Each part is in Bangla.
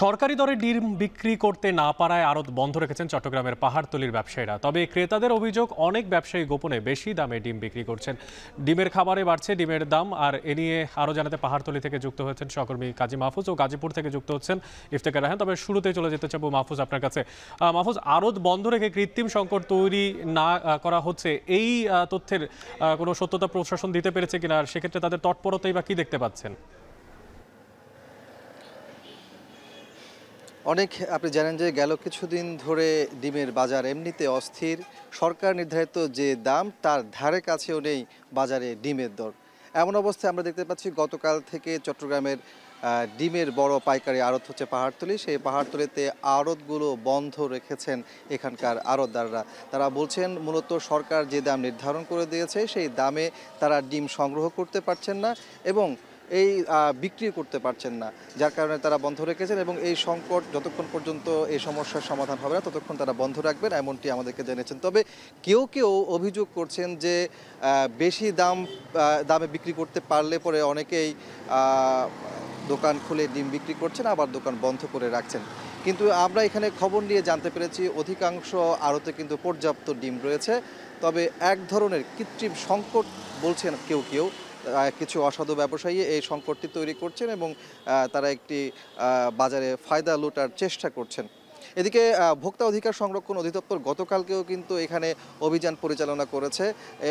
সরকারি দরে ডিম বিক্রি করতে না পারায় আরত বন্ধ রেখেছেন চট্টগ্রামের পাহাড়তলির ব্যবসায়ীরা তবে ক্রেতাদের অভিযোগ অনেক ব্যবসায়ী গোপনে বেশি দামে ডিম বিক্রি করছেন ডিমের খাবারে বাড়ছে ডিমের দাম আর এ নিয়ে আরও জানাতে পাহাড়তলি থেকে যুক্ত হয়েছেন সহকর্মী কাজী মাহফুজ ও গাজীপুর থেকে যুক্ত হচ্ছেন ইফতেকার রাহেন তবে শুরুতেই চলে যেতে চাবো মাহফুজ আপনার কাছে মাহফুজ আরত বন্ধ রেখে কৃত্রিম সংকট তৈরি না করা হচ্ছে এই তথ্যের কোনো সত্যতা প্রশাসন দিতে পেরেছে কিনা আর সেক্ষেত্রে তাদের তৎপরতাই বা কী দেখতে পাচ্ছেন অনেক আপনি জানেন যে গেল কিছুদিন ধরে ডিমের বাজার এমনিতে অস্থির সরকার নির্ধারিত যে দাম তার ধারে কাছেও নেই বাজারে ডিমের দর এমন অবস্থায় আমরা দেখতে পাচ্ছি গতকাল থেকে চট্টগ্রামের ডিমের বড় পাইকারি আড়ত হচ্ছে পাহাড়তলি সেই পাহাড়তলিতে আড়তগুলো বন্ধ রেখেছেন এখানকার আড়তদাররা তারা বলছেন মূলত সরকার যে দাম নির্ধারণ করে দিয়েছে সেই দামে তারা ডিম সংগ্রহ করতে পারছেন না এবং এই বিক্রি করতে পারছেন না যার কারণে তারা বন্ধ রেখেছেন এবং এই সংকট যতক্ষণ পর্যন্ত এই সমস্যার সমাধান হবে না ততক্ষণ তারা বন্ধ রাখবেন এমনটি আমাদেরকে জেনেছেন তবে কেউ কেউ অভিযোগ করছেন যে বেশি দাম দামে বিক্রি করতে পারলে পরে অনেকেই দোকান খুলে ডিম বিক্রি করছেন আবার দোকান বন্ধ করে রাখছেন কিন্তু আমরা এখানে খবর নিয়ে জানতে পেরেছি অধিকাংশ আড়তে কিন্তু পর্যাপ্ত ডিম রয়েছে তবে এক ধরনের কৃত্রিম সংকট বলছেন কেউ কেউ কিছু অসাধু ব্যবসায়ী এই সংকটটি তৈরি করছেন এবং তারা একটি বাজারে ফায়দা লোটার চেষ্টা করছেন এদিকে ভোক্তা অধিকার সংরক্ষণ অধিদপ্তর গতকালকেও কিন্তু এখানে অভিযান পরিচালনা করেছে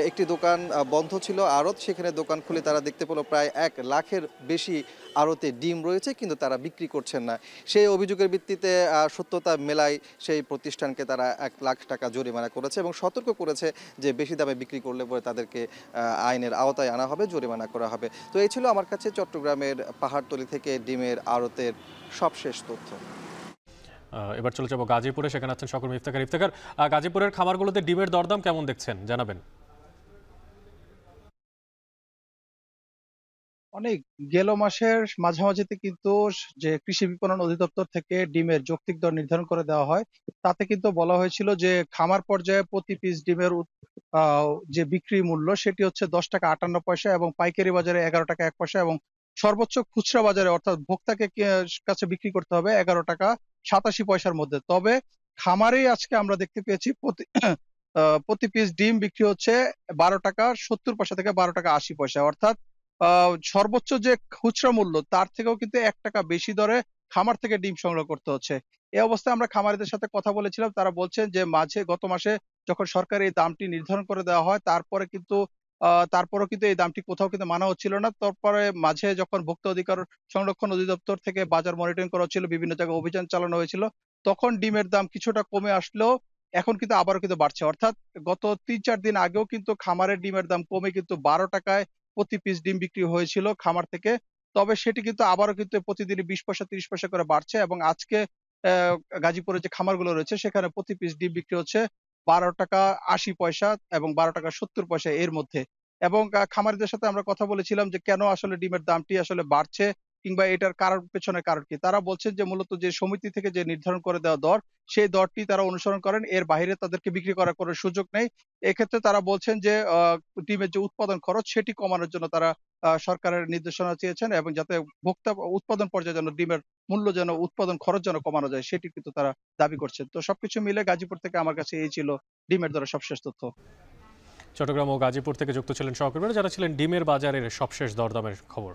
একটি দোকান বন্ধ ছিল আড়ত সেখানে দোকান খুলে তারা দেখতে পেল প্রায় এক লাখের বেশি আড়তে ডিম রয়েছে কিন্তু তারা বিক্রি করছেন না সেই অভিযোগের ভিত্তিতে সত্যতা মেলায় সেই প্রতিষ্ঠানকে তারা এক লাখ টাকা জরিমানা করেছে এবং সতর্ক করেছে যে বেশি দামে বিক্রি করলে পরে তাদেরকে আইনের আওতায় আনা হবে জরিমানা করা হবে তো এই ছিল আমার কাছে চট্টগ্রামের পাহাড়তলি থেকে ডিমের আড়তের সবশেষ তথ্য এবার চলে যাব গাজীপুরে সেখানে আছেন সকর্মী ইফতেকার ইফতেকার গাজীপুরের খামারগুলোতে ডিমের দরদাম কেমন দেখছেন জানাবেন অনেক গেল মাসের মাঝামাঝিতে কিন্তু যে কৃষি বিপণন অধিদপ্তর থেকে ডিমের যৌক্তিক দর নির্ধারণ করে দেওয়া হয় তাতে কিন্তু বলা হয়েছিল যে খামার পর্যায়ে প্রতি পিস ডিমের যে বিক্রি মূল্য সেটি হচ্ছে দশ টাকা আটান্ন পয়সা এবং পাইকারি বাজারে এগারো টাকা এক পয়সা এবং সর্বোচ্চ খুচরা বাজারে অর্থাৎ ভোক্তাকে কাছে বিক্রি করতে হবে এগারো টাকা সাতাশি পয়সার মধ্যে তবে খামারে আজকে আমরা দেখতে পেয়েছি প্রতি প্রতি পিস ডিম বিক্রি হচ্ছে বারো টাকা সত্তর পয়সা থেকে বারো টাকা আশি পয়সা অর্থাৎ সর্বোচ্চ যে খুচরা মূল্য তার থেকেও কিন্তু এক টাকা বেশি দরে খামার থেকে ডিম সংগ্রহ করতে হচ্ছে এই অবস্থায় আমরা খামারিদের সাথে কথা বলেছিলাম তারা বলছেন যে মাঝে গত মাসে যখন সরকার এই দামটি নির্ধারণ করে দেওয়া হয় তারপরে কিন্তু তারপরও কিন্তু এই দামটি কোথাও কিন্তু মানা হচ্ছিল না তারপরে মাঝে যখন ভোক্তা অধিকার সংরক্ষণ অধিদপ্তর থেকে বাজার মনিটরিং করা হচ্ছিল বিভিন্ন জায়গায় অভিযান চালানো হয়েছিল তখন ডিমের দাম কিছুটা কমে আসলেও এখন কিন্তু আবারও কিন্তু বাড়ছে অর্থাৎ গত তিন চার দিন আগেও কিন্তু খামারের ডিমের দাম কমে কিন্তু বারো টাকায় প্রতি পিস ডিম বিক্রি হয়েছিল খামার থেকে তবে সেটি কিন্তু আবারও কিন্তু প্রতিদিন বিশ পয়সা তিরিশ পয়সা করে বাড়ছে এবং আজকে গাজীপুরের যে খামারগুলো রয়েছে সেখানে প্রতি পিস ডিম বিক্রি হচ্ছে বারো টাকা আশি পয়সা এবং বারো টাকা সত্তর পয়সা এর মধ্যে এবং খামারিদের সাথে আমরা কথা বলেছিলাম যে কেন আসলে ডিমের দামটি আসলে বাড়ছে কিংবা এটার কারণ পেছনে কারণ কি তারা বলছেন যে মূলত যে সমিতি থেকে যে নির্ধারণ করে দেওয়া দর সেই দরটি তারা অনুসরণ করেন এর বাইরে তাদেরকে বিক্রি করার কোনো সুযোগ নেই এক্ষেত্রে তারা বলছেন যে ডিমের যে উৎপাদন খরচ সেটি কমানোর জন্য তারা সরকারের নির্দেশনা চেয়েছেন এবং যাতে ভোক্তা উৎপাদন পর্যায়ে যেন ডিমের মূল্য যেন উৎপাদন খরচ যেন কমানো যায় সেটি কিন্তু তারা দাবি করছেন তো সবকিছু মিলে গাজীপুর থেকে আমার কাছে এই ছিল ডিমের দ্বারা সবশেষ তথ্য চট্টগ্রাম ও গাজীপুর থেকে যুক্ত ছিলেন সহকর্মীরা যারা ছিলেন ডিমের বাজারের সবশেষ দরদামের খবর